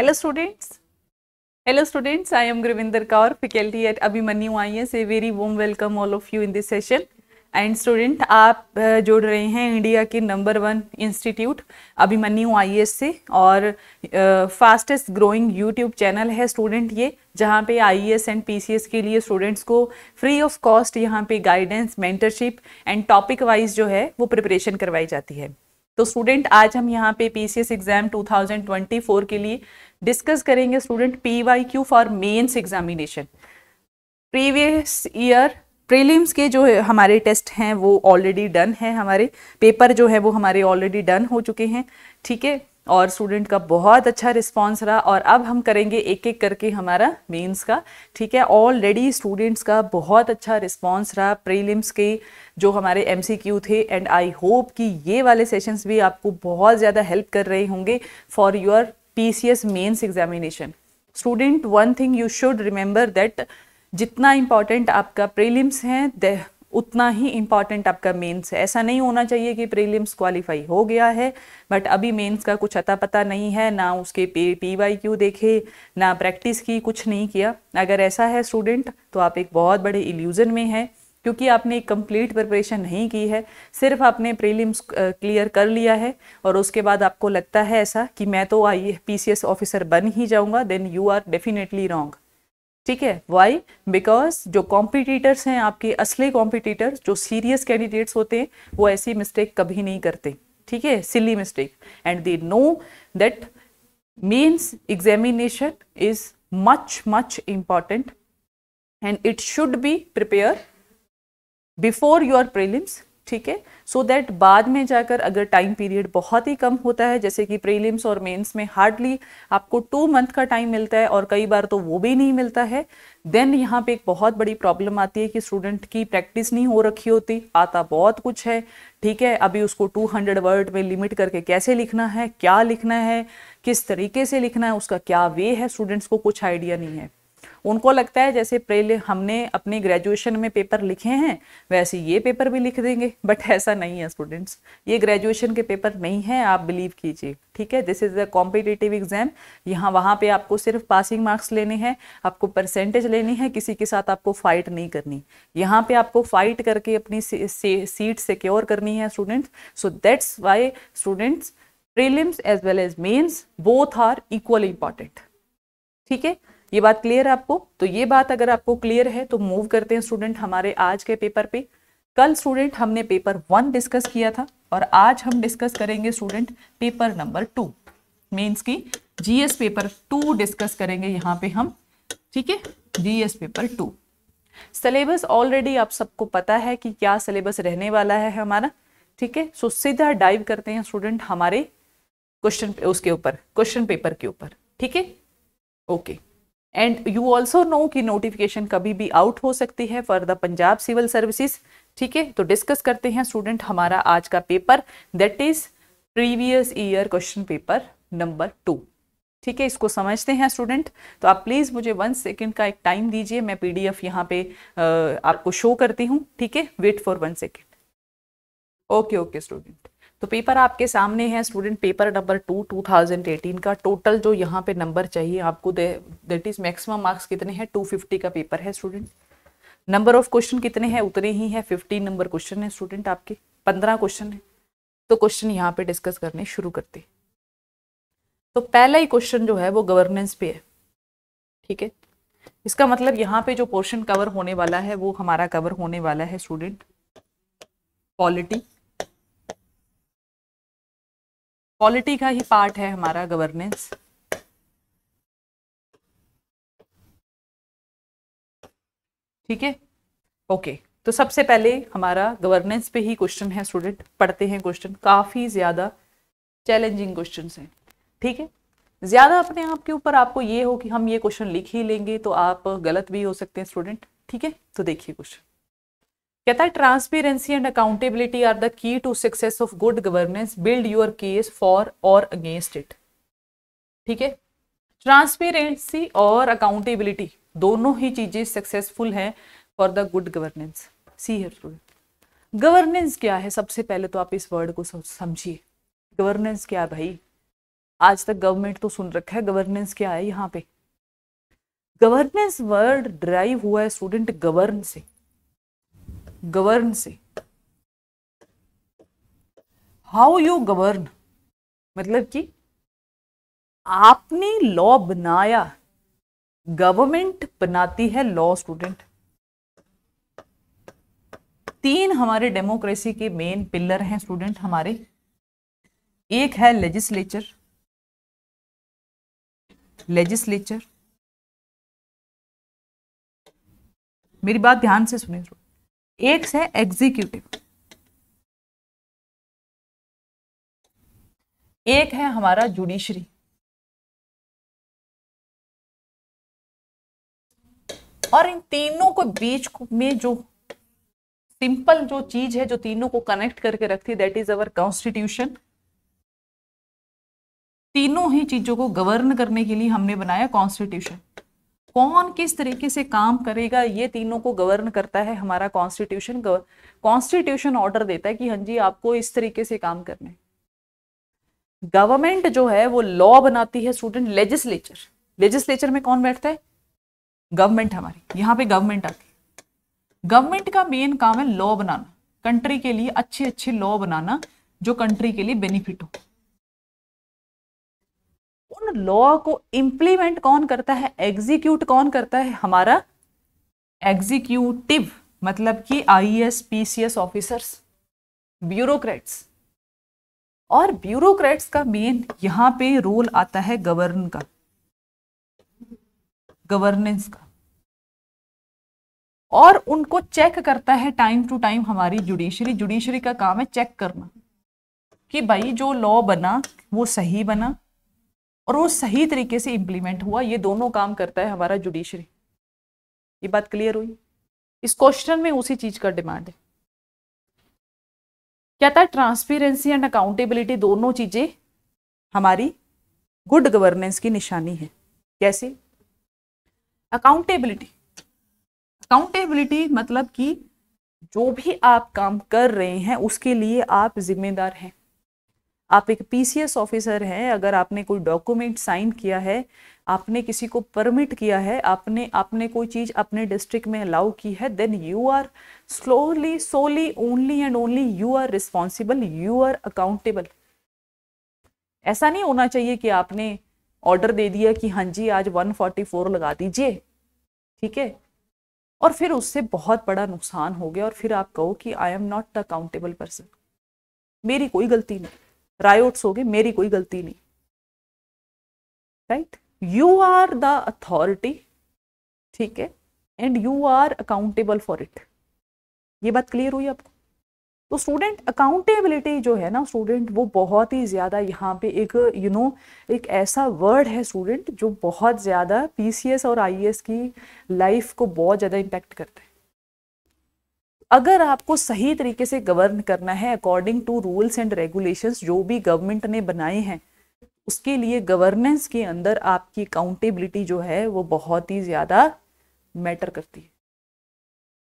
hello students hello students I am Gurvinder Kaur faculty at Abhimanyu I S a very warm welcome all of you in this session and student आप जुड़ रहे हैं India के number one institute Abhimanyu I S से और fastest growing YouTube channel है student ये जहाँ पे एस एंड एस के लिए स्टूडेंट्स को फ्री ऑफ कॉस्ट यहाँ पे guidance mentorship and topic wise जो है वो प्रिपरेशन करवाई जाती है तो स्टूडेंट आज हम यहाँ पे पीसीएस एग्जाम 2024 के लिए डिस्कस करेंगे student PYQ for mains examination previous year prelims के जो हमारे टेस्ट हैं वो ऑलरेडी डन है हमारे पेपर जो है वो हमारे ऑलरेडी डन हो चुके हैं ठीक है और स्टूडेंट का बहुत अच्छा रिस्पांस रहा और अब हम करेंगे एक एक करके हमारा मेंस का ठीक है ऑलरेडी स्टूडेंट्स का बहुत अच्छा रिस्पांस रहा प्रीलिम्स के जो हमारे एम थे एंड आई होप कि ये वाले सेशंस भी आपको बहुत ज़्यादा हेल्प कर रहे होंगे for your P C S mains examination student one thing you should remember that जितना इम्पॉर्टेंट आपका प्रीलिम्स हैं उतना ही इम्पॉर्टेंट आपका मेंस है ऐसा नहीं होना चाहिए कि प्रीलिम्स क्वालिफाई हो गया है बट अभी मेंस का कुछ अता पता नहीं है ना उसके पे पी वाई क्यू देखे ना प्रैक्टिस की कुछ नहीं किया अगर ऐसा है स्टूडेंट तो आप एक बहुत बड़े इल्यूज़न में हैं क्योंकि आपने एक कम्प्लीट प्रिपरेशन नहीं की है सिर्फ आपने प्रीलिम्स क्लियर कर लिया है और उसके बाद आपको लगता है ऐसा कि मैं तो आई एस ऑफिसर बन ही जाऊंगा then you are definitely wrong ठीक है वाई बिकॉज जो कॉम्पिटिटर्स हैं आपके असली कॉम्पिटिटर्स जो सीरियस कैंडिडेट्स होते हैं वो ऐसी मिस्टेक कभी नहीं करते ठीक है silly mistake and they know that means examination is much much important and it should be prepare before your prelims ठीक है सो दैट बाद में जाकर अगर टाइम पीरियड बहुत ही कम होता है जैसे कि प्रीलिम्स और मेंस में हार्डली आपको टू मंथ का टाइम मिलता है और कई बार तो वो भी नहीं मिलता है देन यहाँ पे एक बहुत बड़ी प्रॉब्लम आती है कि स्टूडेंट की प्रैक्टिस नहीं हो रखी होती आता बहुत कुछ है ठीक है अभी उसको 200 वर्ड में लिमिट करके कैसे लिखना है क्या लिखना है किस तरीके से लिखना है उसका क्या वे है स्टूडेंट्स को कुछ आइडिया नहीं है उनको लगता है जैसे पहले हमने अपने ग्रेजुएशन में पेपर लिखे हैं वैसे ये पेपर भी लिख देंगे बट ऐसा नहीं है स्टूडेंट्स ये ग्रेजुएशन के पेपर नहीं है आप बिलीव कीजिए ठीक है this is a competitive exam यहाँ वहाँ पे आपको सिर्फ पासिंग मार्क्स लेने हैं आपको परसेंटेज लेनी है किसी के साथ आपको फाइट नहीं करनी यहाँ पे आपको फाइट करके अपनी सीट सिक्योर करनी है students so that's why students prelims as well as mains both are equally important ठीक है ये बात क्लियर है आपको तो ये बात अगर आपको क्लियर है तो मूव करते हैं स्टूडेंट हमारे आज के पेपर पे कल स्टूडेंट हमने पेपर वन डिस्कस किया था और आज हम डिस्कस करेंगे student paper number two means की जीएस पेपर टू डिस्कस करेंगे यहाँ पे हम ठीक है GS paper two syllabus already आप सबको पता है कि क्या सिलेबस रहने वाला है हमारा ठीक है सो सीधा डाइव करते हैं स्टूडेंट हमारे क्वेश्चन उसके ऊपर क्वेश्चन पेपर के ऊपर ठीक है okay and you also know कि नोटिफिकेशन कभी भी आउट हो सकती है for the Punjab civil services ठीक है तो डिस्कस करते हैं स्टूडेंट हमारा आज का paper that is previous year question paper number two ठीक है इसको समझते हैं स्टूडेंट तो आप प्लीज़ मुझे वन सेकेंड का एक टाइम दीजिए मैं पी डी एफ यहाँ पे आपको शो करती हूँ ठीक है wait for one second okay okay student तो पेपर आपके सामने है स्टूडेंट पेपर नंबर टू 2018 का टोटल जो यहाँ पे नंबर चाहिए आपको दैट इज मैक्सिमम मार्क्स कितने हैं 250 का पेपर है स्टूडेंट नंबर ऑफ क्वेश्चन कितने हैं उतने ही है 15 नंबर क्वेश्चन है स्टूडेंट आपके 15 क्वेश्चन है तो क्वेश्चन यहाँ पे डिस्कस करने शुरू करते तो पहला ही क्वेश्चन जो है वो गवर्नेंस पे है ठीक है इसका मतलब यहाँ पे जो पोर्शन कवर होने वाला है वो हमारा कवर होने वाला है स्टूडेंट पॉलिटी पॉलिटी का ही पार्ट है हमारा गवर्नेंस ठीक है ओके तो सबसे पहले हमारा गवर्नेंस पे ही क्वेश्चन है स्टूडेंट पढ़ते हैं क्वेश्चन काफ़ी ज़्यादा चैलेंजिंग क्वेश्चन हैं ठीक है ज़्यादा अपने आप के ऊपर आपको ये हो कि हम ये क्वेश्चन लिख ही लेंगे तो आप गलत भी हो सकते हैं स्टूडेंट ठीक है तो देखिए क्वेश्चन कहता है transparency and accountability are the key to success of good governance build your case for और अगेंस्ट इट ठीक है ट्रांसपेरेंसी और अकाउंटेबिलिटी दोनों ही चीजें सक्सेसफुल हैं for the good governance see here governance क्या है सबसे पहले तो आप इस वर्ड को समझिए गवर्नेंस क्या भाई आज तक गवर्नमेंट तो सुन रखा है गवर्नेंस क्या है यहाँ पे गवर्नेंस वर्ड ड्राइव हुआ है स्टूडेंट गवर्न से गवर्न से हाउ यू गवर्न मतलब कि आपने लॉ बनाया गवर्नमेंट बनाती है लॉ स्टूडेंट तीन हमारे डेमोक्रेसी के मेन पिलर हैं स्टूडेंट हमारे एक है लेजिस्लेचर लेजिस्लेचर मेरी बात ध्यान से सुने एक है एग्जीक्यूटिव एक है हमारा जुडिशरी और इन तीनों को बीच में जो सिंपल जो चीज है जो तीनों को कनेक्ट करके रखती है दैट इज अवर कॉन्स्टिट्यूशन तीनों ही चीजों को गवर्न करने के लिए हमने बनाया कॉन्स्टिट्यूशन कौन किस तरीके से काम करेगा ये तीनों को गवर्न करता है हमारा कॉन्स्टिट्यूशन कॉन्स्टिट्यूशन ऑर्डर देता है कि हाँ जी आपको इस तरीके से काम करना है गवर्नमेंट जो है वो लॉ बनाती है स्टूडेंट लेजिस्लेचर लेजिस्लेचर में कौन बैठता है गवर्नमेंट हमारी यहाँ पे गवर्नमेंट आती है गवर्नमेंट का मेन काम है लॉ बनाना कंट्री के लिए अच्छे अच्छे लॉ बनाना जो कंट्री के लिए बेनिफिट हो संपूर्ण लॉ को इम्प्लीमेंट कौन करता है एग्जीक्यूट कौन करता है हमारा एग्जीक्यूटिव मतलब कि आईएएस पीसीएस ऑफिसर्स ब्यूरोक्रेट्स और ब्यूरोक्रेट्स का मेन यहां पे रोल आता है गवर्न का गवर्नेंस का और उनको चेक करता है टाइम टू टाइम हमारी जुडिशरी जुडिशरी का काम है चेक करना कि भाई जो लॉ बना वो सही बना और वो सही तरीके से इम्प्लीमेंट हुआ ये दोनों काम करता है हमारा जुडिशरी ये बात क्लियर हुई इस क्वेश्चन में उसी चीज का डिमांड है क्या था ट्रांसपेरेंसी एंड अकाउंटेबिलिटी दोनों चीजें हमारी गुड गवर्नेंस की निशानी है कैसे अकाउंटेबिलिटी अकाउंटेबिलिटी मतलब कि जो भी आप काम कर रहे हैं उसके लिए आप जिम्मेदार हैं आप एक पीसीएस ऑफिसर हैं अगर आपने कोई डॉक्यूमेंट साइन किया है आपने किसी को परमिट किया है आपने आपने कोई चीज़ अपने डिस्ट्रिक्ट में अलाउ की है then you are slowly solely only and only you are responsible you are accountable ऐसा नहीं होना चाहिए कि आपने ऑर्डर दे दिया कि हाँ जी आज 144 लगा दीजिए ठीक है और फिर उससे बहुत बड़ा नुकसान हो गया और फिर आप कहो कि I am not accountable person मेरी कोई गलती नहीं रायोट्स हो गए मेरी कोई गलती नहीं right you are the authority ठीक है and you are accountable for it ये बात क्लियर हुई आपको तो स्टूडेंट अकाउंटेबिलिटी जो है ना स्टूडेंट वो बहुत ही ज़्यादा यहाँ पे एक यू you नो know, एक ऐसा वर्ड है स्टूडेंट जो बहुत ज़्यादा पीसीएस और आईएएस की लाइफ को बहुत ज़्यादा इंपैक्ट करता है अगर आपको सही तरीके से गवर्न करना है according to rules and regulations जो भी गवर्नमेंट ने बनाए हैं उसके लिए गवर्नेंस के अंदर आपकी अकाउंटेबिलिटी जो है वो बहुत ही ज़्यादा मैटर करती है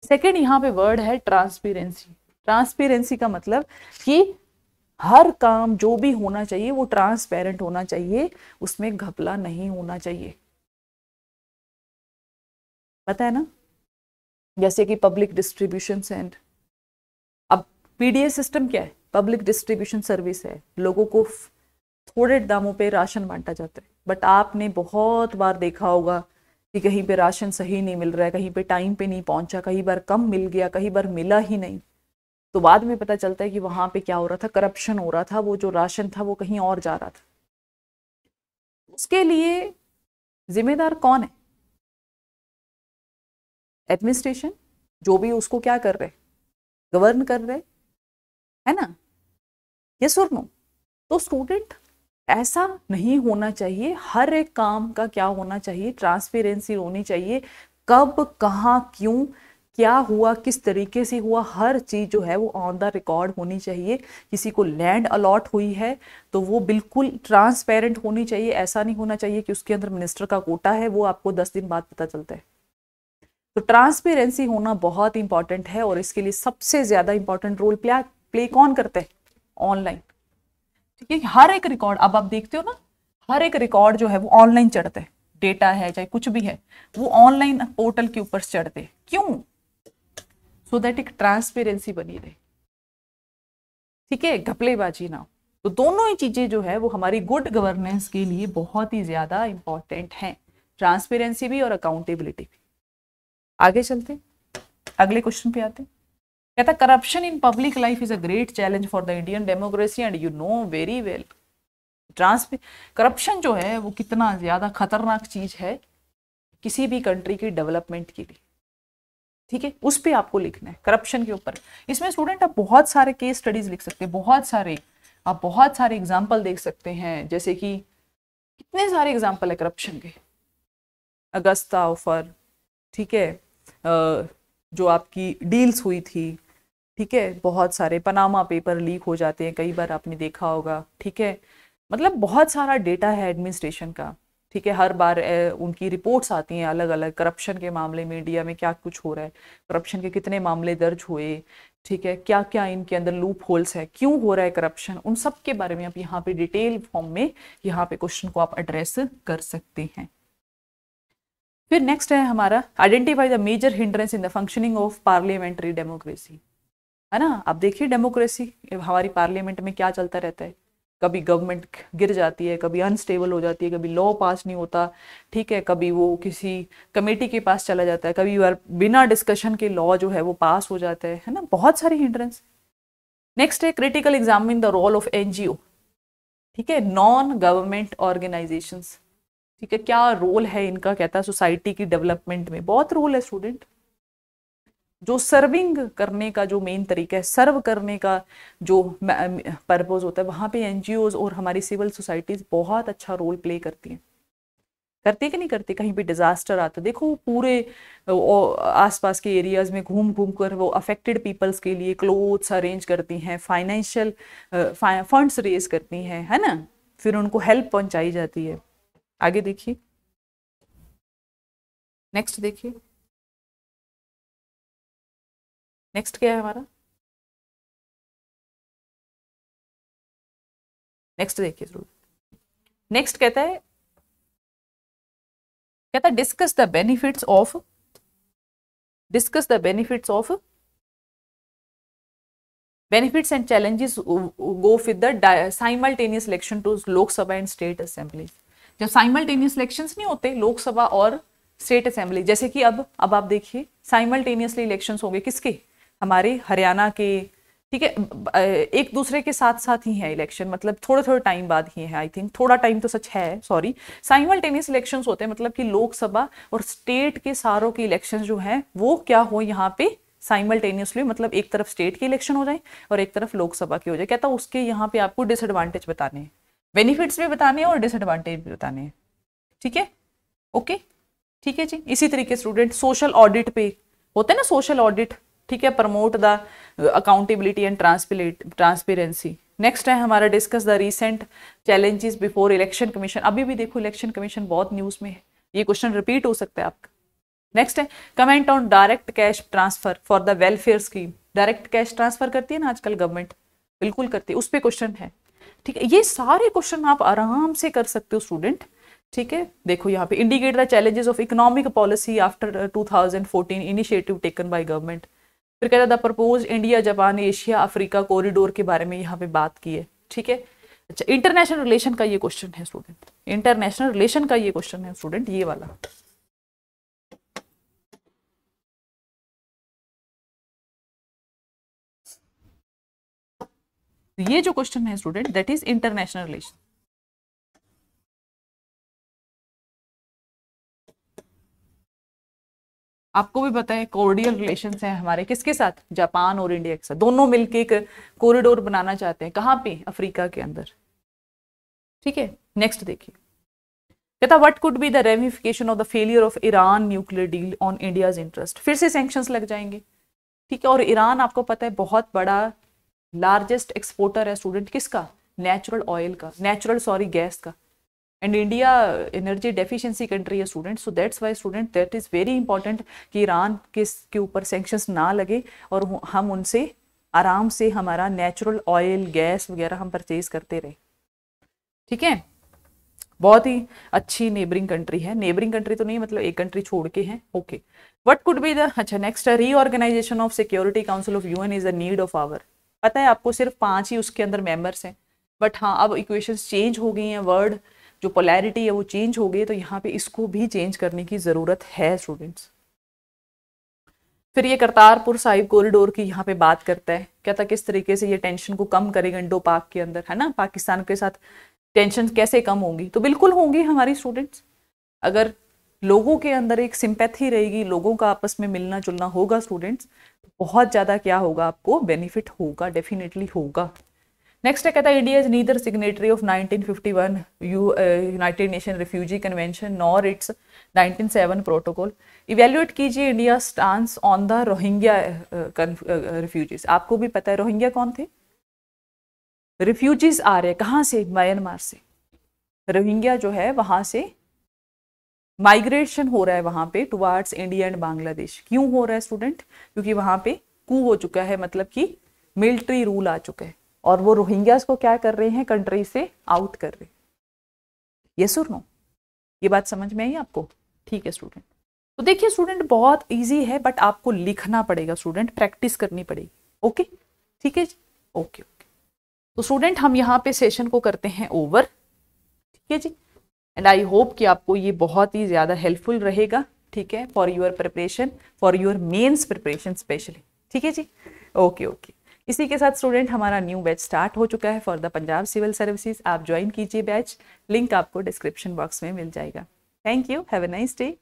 सेकेंड यहाँ पे वर्ड है ट्रांसपेरेंसी ट्रांसपेरेंसी का मतलब कि हर काम जो भी होना चाहिए वो ट्रांसपेरेंट होना चाहिए उसमें घपला नहीं होना चाहिए पता है ना जैसे कि पब्लिक डिस्ट्रीब्यूशन सेंड अब पीडीए सिस्टम क्या है पब्लिक डिस्ट्रीब्यूशन सर्विस है लोगों को थोड़े दामों पे राशन बांटा जाता है बट आपने बहुत बार देखा होगा कि कहीं पे राशन सही नहीं मिल रहा है कहीं पे टाइम पे नहीं पहुंचा कहीं बार कम मिल गया कहीं बार मिला ही नहीं तो बाद में पता चलता है कि वहां पे क्या हो रहा था करप्शन हो रहा था वो जो राशन था वो कहीं और जा रहा था उसके लिए जिम्मेदार कौन है एडमिनिस्ट्रेशन जो भी उसको क्या कर रहे गवर्न कर रहे है ना ये सुर नो तो स्टूडेंट ऐसा नहीं होना चाहिए हर एक काम का क्या होना चाहिए ट्रांसपेरेंसी होनी चाहिए कब कहाँ क्यों क्या हुआ किस तरीके से हुआ हर चीज़ जो है वो ऑन द रिकॉर्ड होनी चाहिए किसी को लैंड अलॉट हुई है तो वो बिल्कुल ट्रांसपेरेंट होनी चाहिए ऐसा नहीं होना चाहिए कि उसके अंदर मिनिस्टर का कोटा है वो आपको दस दिन बाद पता चलता है तो ट्रांसपेरेंसी होना बहुत इंपॉर्टेंट है और इसके लिए सबसे ज़्यादा इंपॉर्टेंट रोल प्ले प्ले कौन करते हैं ऑनलाइन ठीक है हर एक रिकॉर्ड अब आप देखते हो ना हर एक रिकॉर्ड जो है वो ऑनलाइन चढ़ते हैं डेटा है चाहे कुछ भी है वो ऑनलाइन पोर्टल के ऊपर चढ़ते हैं क्यों सो दैट एक ट्रांसपेरेंसी बनी रहे ठीक है घपलेबाजी ना तो दोनों ही चीज़ें जो है वो हमारी गुड गवर्नेंस के लिए बहुत ही ज़्यादा इंपॉर्टेंट हैं ट्रांसपेरेंसी भी और अकाउंटेबिलिटी भी आगे चलते अगले क्वेश्चन पे आते कहता corruption in public life is a great challenge for the Indian democracy and you know very well ट्रांसपे करप्शन जो है वो कितना ज़्यादा खतरनाक चीज़ है किसी भी कंट्री की डेवलपमेंट के लिए ठीक है उस पर आपको लिखना है करप्शन के ऊपर इसमें स्टूडेंट आप बहुत सारे केस स्टडीज लिख सकते हैं बहुत सारे आप बहुत सारे एग्जाम्पल देख सकते हैं जैसे कि कितने सारे एग्जाम्पल है करप्शन के अगस्ता ऑफर ठीक है जो आपकी डील्स हुई थी ठीक है बहुत सारे पनामा पेपर लीक हो जाते हैं कई बार आपने देखा होगा ठीक है मतलब बहुत सारा डेटा है एडमिनिस्ट्रेशन का ठीक है हर बार उनकी रिपोर्ट्स आती हैं अलग अलग करप्शन के मामले में इंडिया में क्या कुछ हो रहा है करप्शन के कितने मामले दर्ज हुए ठीक है क्या क्या इनके अंदर लूप होल्स है क्यों हो रहा है करप्शन उन सब के बारे में आप यहाँ पे डिटेल फॉर्म में यहाँ पे क्वेश्चन को आप एड्रेस कर सकते हैं फिर नेक्स्ट है हमारा identify the major hindrance in the functioning of parliamentary democracy है ना आप देखिए डेमोक्रेसी हमारी पार्लियामेंट में क्या चलता रहता है कभी गवर्नमेंट गिर जाती है कभी अनस्टेबल हो जाती है कभी लॉ पास नहीं होता ठीक है कभी वो किसी कमेटी के पास चला जाता है कभी बिना डिस्कशन के लॉ जो है वो पास हो जाता है है ना बहुत सारी हिंड्रेंस नेक्स्ट है critical examine the role of NGO ठीक है नॉन गवर्नमेंट ऑर्गेनाइजेशंस ठीक है क्या रोल है इनका कहता है सोसाइटी की डेवलपमेंट में बहुत रोल है स्टूडेंट जो सर्विंग करने का जो मेन तरीका है सर्व करने का जो पर्पज़ um, होता है वहां पे एनजीओ और हमारी सिविल सोसाइटीज़ बहुत अच्छा रोल प्ले करती हैं है कि नहीं करती कहीं भी डिज़ास्टर आता देखो पूरे आसपास के एरियाज में घूम घूम कर वो अफेक्टेड पीपल्स के लिए क्लोथ्स अरेंज करती हैं फाइनेंशियल फंड्स रेज करती हैं है ना फिर उनको हेल्प पहुंचाई जाती है आगे देखिए नेक्स्ट देखिए नेक्स्ट क्या है हमारा नेक्स्ट देखिए जरूर नेक्स्ट कहता है कहता है discuss the benefits of discuss the benefits of benefits and challenges go with the simultaneous election to Lok Sabha and state assemblies जब साइमल्टेनियस इलेक्शन नहीं होते लोकसभा और स्टेट असेंबली जैसे कि अब अब आप देखिए साइमल्टेनियसली इलेक्शन हो गए किसके हमारे हरियाणा के ठीक है एक दूसरे के साथ साथ ही है इलेक्शन मतलब थोड़े थोड़े टाइम बाद ही है आई थिंक थोड़ा टाइम तो सच है सॉरी साइमल्टेनियस इलेक्शंस होते हैं मतलब कि लोकसभा और स्टेट के सारों के इलेक्शंस जो हैं वो क्या हो यहाँ पे साइमल्टेनियसली मतलब एक तरफ स्टेट के इलेक्शन हो जाए और एक तरफ लोकसभा के हो जाए कहता उसके यहाँ पे आपको डिसएडवांटेज बताने हैं बेनिफिट्स भी बताने हैं और डिसएडवांटेज भी बताने हैं ठीक है ओके ठीक है जी इसी तरीके स्टूडेंट सोशल ऑडिट पे होते हैं ना सोशल ऑडिट ठीक है promote the accountability and transparency next है हमारा discuss the recent challenges before election commission अभी भी देखो इलेक्शन कमीशन बहुत न्यूज़ में है ये क्वेश्चन रिपीट हो सकता है आपका नेक्स्ट है comment on direct cash transfer for the welfare scheme direct cash transfer करती है ना आजकल गवर्नमेंट बिल्कुल करती है उस पर क्वेश्चन है ठीक है ये सारे क्वेश्चन आप आराम से कर सकते हो स्टूडेंट ठीक है देखो यहाँ पे indicate the challenges of economic policy after 2014 initiative taken by government फिर कहता the propose India Japan Asia Africa corridor के बारे में यहाँ पे बात की है ठीक है अच्छा इंटरनेशनल रिलेशन का ये क्वेश्चन है स्टूडेंट इंटरनेशनल रिलेशन का ये क्वेश्चन है स्टूडेंट ये वाला तो ये जो क्वेश्चन है student that is international relation आपको भी पता है कोर्डियल रिलेशन है हमारे किसके साथ जापान और इंडिया के साथ दोनों मिलके एक कोरिडोर बनाना चाहते हैं कहां पे अफ्रीका के अंदर ठीक है नेक्स्ट देखिए कहता what could be the ramification of the failure of Iran nuclear deal on India's interest फिर से सैंक्शंस लग जाएंगे ठीक है और ईरान आपको पता है बहुत बड़ा लार्जेस्ट एक्सपोर्टर है स्टूडेंट किसका नेचुरल ऑयल का नेचुरल सॉरी गैस का and India energy deficiency country है student so that's why student that is very important कि ईरान किस के ऊपर सेंक्शंस ना लगे और हम उनसे आराम से हमारा नेचुरल ऑयल गैस वगैरह हम परचेज करते रहे ठीक है बहुत ही अच्छी नेबरिंग कंट्री है नेबरिंग कंट्री तो नहीं मतलब एक कंट्री छोड़ के है okay what could be the अच्छा next reorganisation of security council of UN is a need of hour पता है आपको सिर्फ पांच ही उसके अंदर मेंबर्स हैं बट हाँ अब इक्वेशंस चेंज हो गई हैं वर्ड जो पोलैरिटी है वो चेंज हो गई तो यहाँ पे इसको भी चेंज करने की ज़रूरत है स्टूडेंट्स फिर ये करतारपुर साहिब कॉरिडोर की यहाँ पे बात करता है क्या था किस तरीके से ये टेंशन को कम करेगा इंडो पाक के अंदर है ना पाकिस्तान के साथ टेंशन कैसे कम होंगी तो बिल्कुल होंगी हमारी स्टूडेंट्स अगर लोगों के अंदर एक सिंपैथी रहेगी लोगों का आपस में मिलना जुलना होगा स्टूडेंट्स बहुत ज़्यादा क्या होगा आपको बेनिफिट होगा डेफिनेटली होगा नेक्स्ट है कहता है India is neither signatory of 1951 you united nation refugee convention nor its 197 protocol evaluate कीजिए India stance on the Rohingya refugees आपको भी पता है रोहिंग्या कौन थे रिफ्यूजीज आ रहे हैं कहाँ से म्यांमार से रोहिंग्या जो है वहाँ से माइग्रेशन हो रहा है वहां पे टुवार्ड्स इंडिया एंड बांग्लादेश क्यों हो रहा है स्टूडेंट क्योंकि वहां पे कू हो चुका है मतलब कि मिलिट्री रूल आ चुका है और वो रोहिंग्यास को क्या कर रहे हैं कंट्री से आउट कर रहे हैं ये सुर नो ये बात समझ में आई आपको ठीक है स्टूडेंट तो देखिए स्टूडेंट बहुत ईजी है बट आपको लिखना पड़ेगा स्टूडेंट प्रैक्टिस करनी पड़ेगी ओके ठीक है ओके ओके तो स्टूडेंट हम यहाँ पे सेशन को करते हैं ओवर ठीक है जी एंड आई होप कि आपको ये बहुत ही ज़्यादा हेल्पफुल रहेगा ठीक है for your preparation for your mains preparation specially ठीक है जी ओके ओके इसी के साथ स्टूडेंट हमारा न्यू बैच स्टार्ट हो चुका है for the Punjab civil services आप ज्वाइन कीजिए बैच लिंक आपको डिस्क्रिप्शन बॉक्स में मिल जाएगा thank you have a nice day